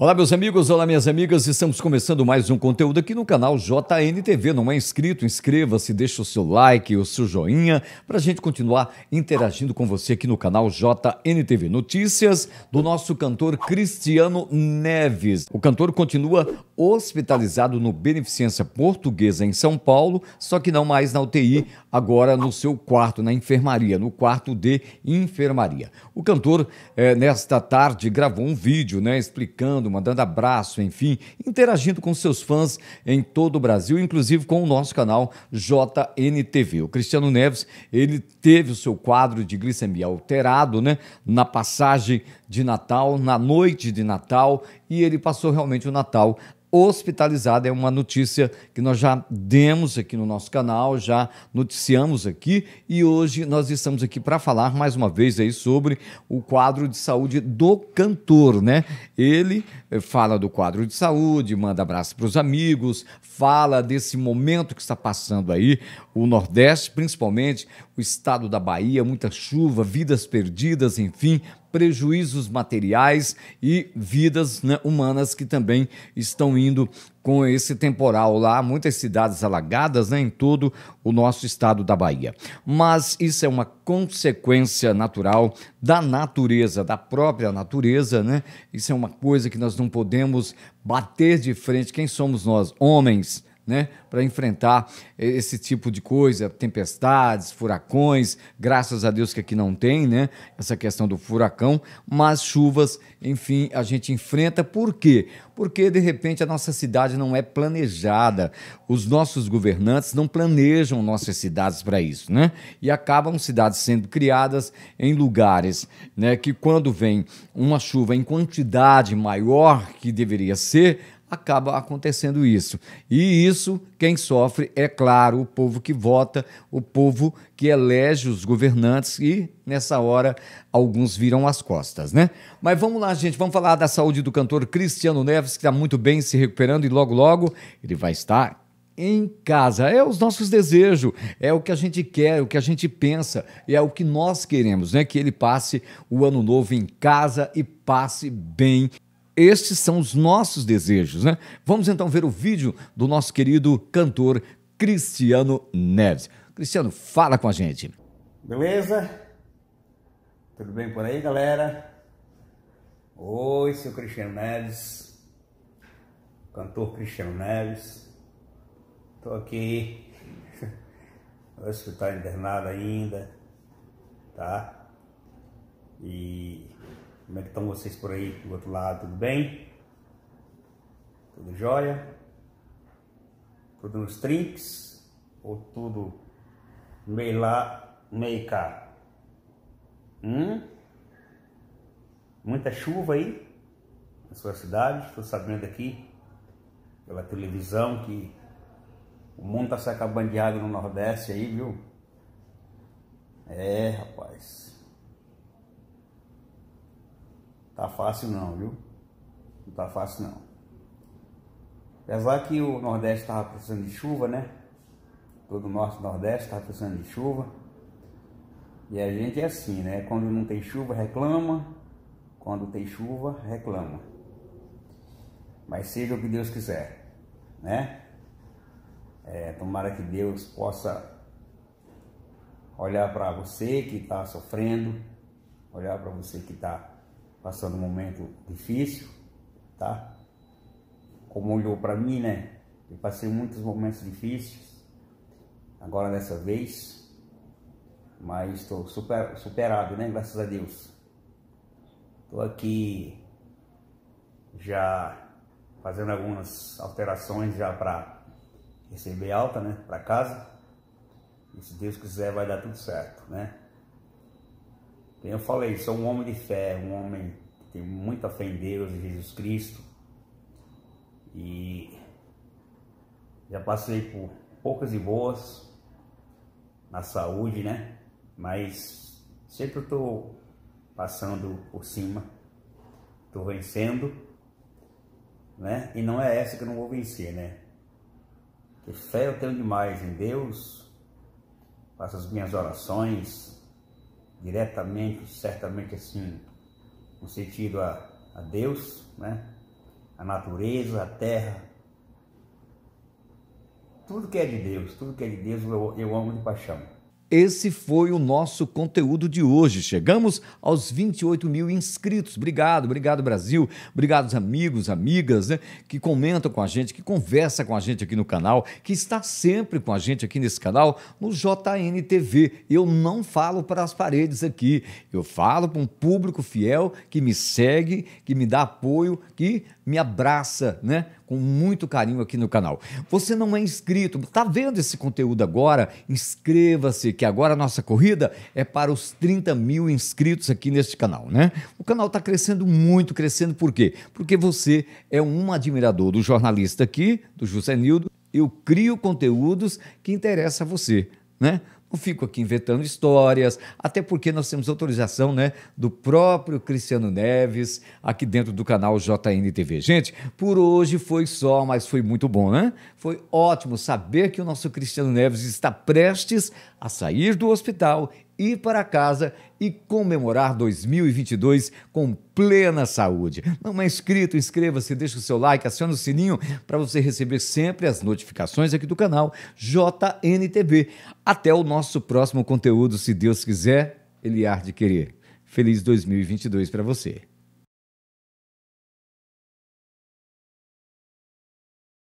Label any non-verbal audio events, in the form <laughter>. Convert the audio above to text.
Olá, meus amigos, olá, minhas amigas. Estamos começando mais um conteúdo aqui no canal JNTV. Não é inscrito? Inscreva-se, deixa o seu like, o seu joinha, para a gente continuar interagindo com você aqui no canal JNTV. Notícias do nosso cantor Cristiano Neves. O cantor continua hospitalizado no Beneficência Portuguesa em São Paulo, só que não mais na UTI, agora no seu quarto, na enfermaria, no quarto de enfermaria. O cantor, é, nesta tarde, gravou um vídeo, né, explicando, mandando abraço, enfim, interagindo com seus fãs em todo o Brasil, inclusive com o nosso canal JNTV. O Cristiano Neves, ele teve o seu quadro de glicemia alterado, né, na passagem de Natal, na noite de Natal, e ele passou realmente o Natal hospitalizada. É uma notícia que nós já demos aqui no nosso canal, já noticiamos aqui e hoje nós estamos aqui para falar mais uma vez aí sobre o quadro de saúde do cantor, né? Ele eh, fala do quadro de saúde, manda abraço para os amigos, fala desse momento que está passando aí o Nordeste, principalmente o estado da Bahia, muita chuva, vidas perdidas, enfim, prejuízos materiais e vidas né, humanas que também estão indo com esse temporal lá, muitas cidades alagadas né, em todo o nosso estado da Bahia. Mas isso é uma consequência natural da natureza, da própria natureza, né? Isso é uma coisa que nós não podemos bater de frente. Quem somos nós, homens? né, para enfrentar esse tipo de coisa, tempestades, furacões, graças a Deus que aqui não tem, né, essa questão do furacão, mas chuvas, enfim, a gente enfrenta por quê? Porque de repente a nossa cidade não é planejada. Os nossos governantes não planejam nossas cidades para isso, né? E acabam cidades sendo criadas em lugares, né, que quando vem uma chuva em quantidade maior que deveria ser, acaba acontecendo isso. E isso quem sofre é, claro, o povo que vota, o povo que elege os governantes e nessa hora alguns viram as costas, né? Mas vamos lá, gente, vamos falar da saúde do cantor Cristiano Neves, que está muito bem se recuperando e logo, logo ele vai estar em casa. É os nossos desejos, é o que a gente quer, é o que a gente pensa, é o que nós queremos, né? Que ele passe o ano novo em casa e passe bem estes são os nossos desejos, né? Vamos então ver o vídeo do nosso querido cantor Cristiano Neves. Cristiano, fala com a gente. Beleza? Tudo bem por aí, galera? Oi, seu Cristiano Neves, cantor Cristiano Neves. Tô aqui no <laughs> hospital tá internado ainda, tá? E como é que estão vocês por aí do outro lado? Tudo bem? Tudo jóia? Tudo nos trinques? Ou tudo meio lá, meio cá? Hum? Muita chuva aí na sua cidade? Estou sabendo aqui pela televisão que o mundo está se acabando de água no Nordeste aí, viu? É, rapaz. Tá fácil não, viu? Não tá fácil não. Apesar que o Nordeste estava precisando de chuva, né? Todo o Norte e Nordeste estava precisando de chuva. E a gente é assim, né? Quando não tem chuva, reclama. Quando tem chuva, reclama. Mas seja o que Deus quiser, né? É, tomara que Deus possa olhar para você que está sofrendo, olhar para você que está passando um momento difícil, tá? Como olhou para mim, né? Eu passei muitos momentos difíceis, agora dessa vez, mas estou super, superado, né? Graças a Deus. Estou aqui já fazendo algumas alterações já para receber alta, né? Para casa. E se Deus quiser vai dar tudo certo, né? Eu falei, sou um homem de fé, um homem que tem muita fé em Deus, em Jesus Cristo. E já passei por poucas e boas na saúde, né? Mas sempre estou passando por cima, estou vencendo, né? E não é essa que eu não vou vencer, né? Que fé eu tenho demais em Deus, faço as minhas orações, diretamente, certamente assim, no sentido a, a Deus, né? a natureza, a terra. Tudo que é de Deus, tudo que é de Deus eu, eu amo de paixão. Esse foi o nosso conteúdo de hoje. Chegamos aos 28 mil inscritos. Obrigado, obrigado Brasil, obrigado amigos, amigas né, que comentam com a gente, que conversa com a gente aqui no canal, que está sempre com a gente aqui nesse canal no JNTV. Eu não falo para as paredes aqui, eu falo para um público fiel que me segue, que me dá apoio, que me abraça, né? Com muito carinho aqui no canal. Você não é inscrito, tá vendo esse conteúdo agora? Inscreva-se, que agora a nossa corrida é para os 30 mil inscritos aqui neste canal, né? O canal tá crescendo muito, crescendo por quê? Porque você é um admirador do jornalista aqui, do José Nildo. Eu crio conteúdos que interessam a você, né? Não fico aqui inventando histórias, até porque nós temos autorização né, do próprio Cristiano Neves aqui dentro do canal JNTV. Gente, por hoje foi só, mas foi muito bom, né? Foi ótimo saber que o nosso Cristiano Neves está prestes a sair do hospital ir para casa e comemorar 2022 com plena saúde. Não é inscrito? Inscreva-se, deixa o seu like, acione o sininho para você receber sempre as notificações aqui do canal JNTV. Até o nosso próximo conteúdo, se Deus quiser, há de Querer. Feliz 2022 para você.